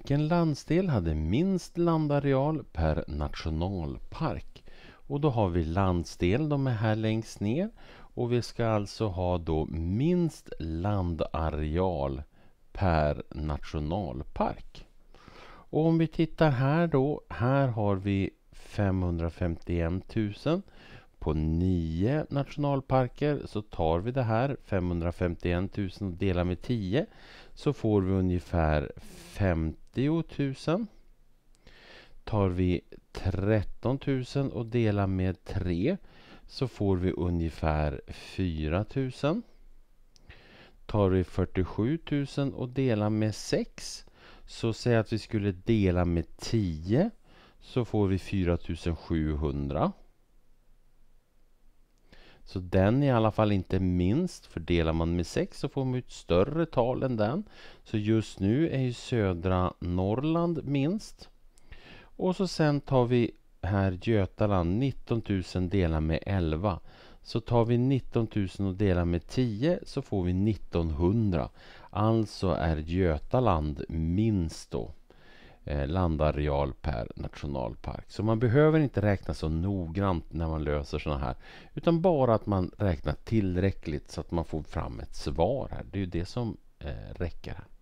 Vilken landsdel hade minst landareal per nationalpark? Och då har vi landsdel, de är här längst ner. Och vi ska alltså ha då minst landareal per nationalpark. Och om vi tittar här då, här har vi 551 000 på nio nationalparker så tar vi det här 551 000 och delar med 10 så får vi ungefär 50 000. Tar vi 13 000 och delar med 3 så får vi ungefär 4 000. Tar vi 47 000 och delar med 6 så säg att vi skulle dela med 10 så får vi 4700. 700. Så den är i alla fall inte minst. Fördelar man med 6 så får man ut större tal än den. Så just nu är ju södra Norrland minst. Och så sen tar vi här Götaland 19 000 delar med 11. Så tar vi 19 000 och delar med 10 så får vi 1900. Alltså är Götaland minst då. Eh, landareal per nationalpark. Så man behöver inte räkna så noggrant när man löser sådana här. Utan bara att man räknar tillräckligt så att man får fram ett svar. här. Det är ju det som eh, räcker. här.